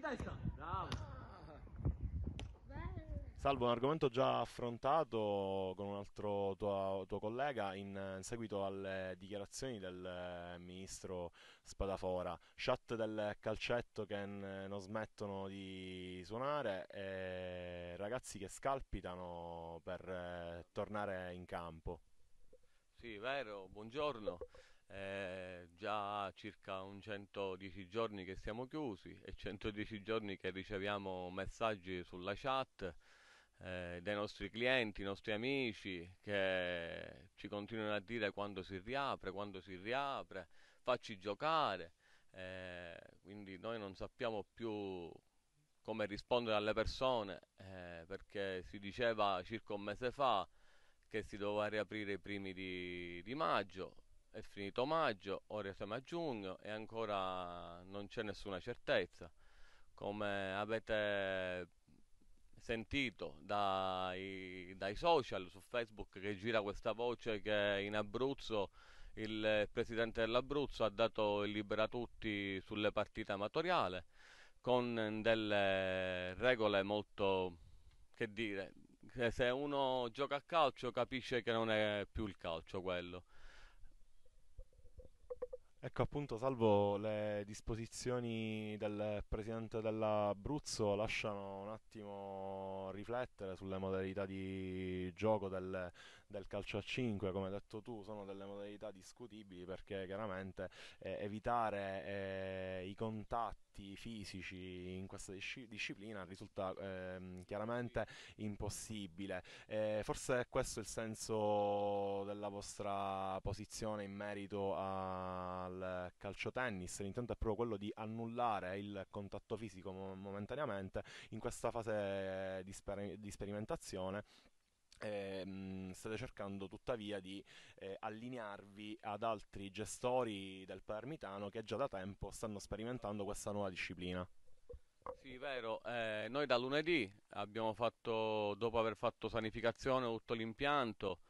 Bravo. Salvo un argomento già affrontato con un altro tuo, tuo collega in, in, seguito alle dichiarazioni del eh, ministro Spadafora, chat del calcetto che n- non smettono di suonare e eh, ragazzi che scalpitano per eh, tornare in campo. Sì, vero, buongiorno. È eh, già circa un 110 giorni che siamo chiusi e 110 giorni che riceviamo messaggi sulla chat eh, dai nostri clienti, nostri amici che ci continuano a dire quando si riapre, quando si riapre, facci giocare. Eh, quindi noi non sappiamo più come rispondere alle persone eh, perché si diceva circa un mese fa che si doveva riaprire i primi di, di maggio è finito maggio, ora siamo a giugno e ancora non c'è nessuna certezza. Come avete sentito dai, dai, social su Facebook che gira questa voce che in Abruzzo il presidente dell'Abruzzo ha dato il libera a tutti sulle partite amatoriali con delle regole molto che dire se uno gioca a calcio capisce che non è più il calcio quello Ecco appunto, salvo le disposizioni del presidente dell'Abruzzo lasciano un attimo riflettere sulle modalità di gioco del, del calcio a 5, come hai detto tu, sono delle modalità discutibili perché chiaramente eh, evitare eh, i contatti fisici in questa disciplina risulta eh, chiaramente impossibile. Eh, forse è questo il senso della vostra posizione in merito al calcio tennis L'intento è proprio quello di annullare il contatto fisico momentaneamente in questa fase di, sper- di sperimentazione Ehm, state cercando tuttavia di eh, allinearvi ad altri gestori del palermitano che già da tempo stanno sperimentando questa nuova disciplina. Sì, vero. Eh, noi da lunedì abbiamo fatto, dopo aver fatto sanificazione, tutto l'impianto,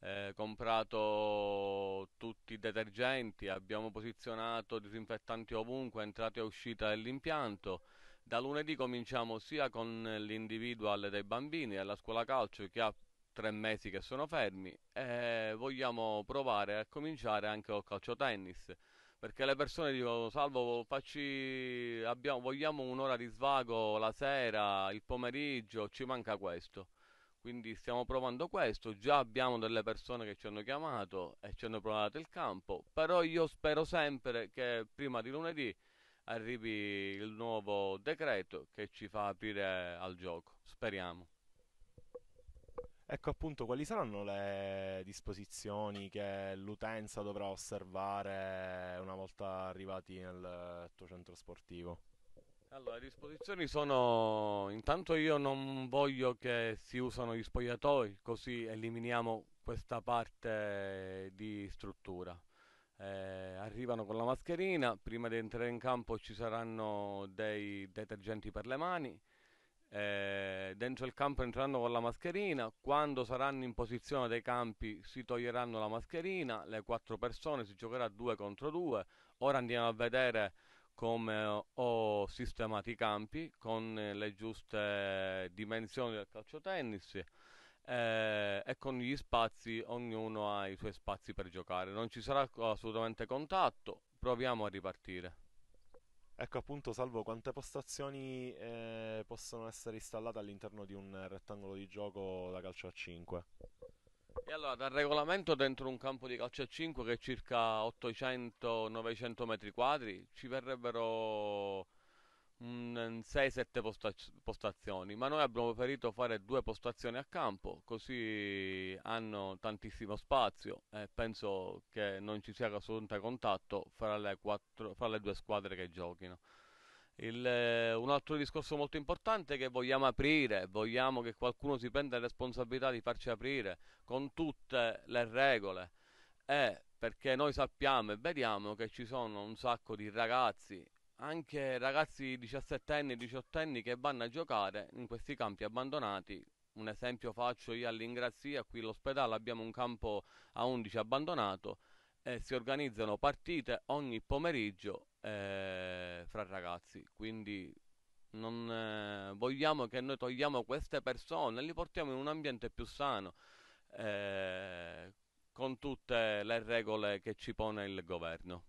eh, comprato tutti i detergenti, abbiamo posizionato disinfettanti ovunque, entrate e uscite dell'impianto. Da lunedì cominciamo sia con l'individual dei bambini alla scuola calcio che ha tre mesi che sono fermi e vogliamo provare a cominciare anche col calcio tennis perché le persone dicono salvo facci abbiamo, vogliamo un'ora di svago la sera il pomeriggio ci manca questo quindi stiamo provando questo già abbiamo delle persone che ci hanno chiamato e ci hanno provato il campo però io spero sempre che prima di lunedì arrivi il nuovo decreto che ci fa aprire al gioco speriamo Ecco appunto quali saranno le disposizioni che l'utenza dovrà osservare una volta arrivati nel tuo centro sportivo? Allora, le disposizioni sono... Intanto io non voglio che si usano gli spogliatoi, così eliminiamo questa parte di struttura. Eh, arrivano con la mascherina, prima di entrare in campo ci saranno dei detergenti per le mani, eh, dentro il campo entreranno con la mascherina, quando saranno in posizione dei campi si toglieranno la mascherina, le quattro persone si giocherà due contro due, ora andiamo a vedere come eh, ho sistemato i campi con eh, le giuste dimensioni del calcio tennis eh, e con gli spazi, ognuno ha i suoi spazi per giocare, non ci sarà assolutamente contatto, proviamo a ripartire. Ecco appunto Salvo quante postazioni eh, possono essere installate all'interno di un eh, rettangolo di gioco da calcio a 5? E allora, dal regolamento dentro un campo di calcio a 5 che è circa 800-900 metri quadri ci verrebbero 6-7 posta- postazioni, ma noi abbiamo preferito fare due postazioni a campo, così hanno tantissimo spazio e penso che non ci sia assolutamente contatto fra le, quattro, fra le due squadre che giochino. Il, eh, un altro discorso molto importante è che vogliamo aprire, vogliamo che qualcuno si prenda la responsabilità di farci aprire con tutte le regole. E perché noi sappiamo e vediamo che ci sono un sacco di ragazzi anche ragazzi 17enni, 18enni che vanno a giocare in questi campi abbandonati. Un esempio faccio io all'Ingrazia, qui all'ospedale abbiamo un campo a 11 abbandonato e si organizzano partite ogni pomeriggio eh, fra ragazzi. Quindi non eh, vogliamo che noi togliamo queste persone, li portiamo in un ambiente più sano, eh, con tutte le regole che ci pone il governo.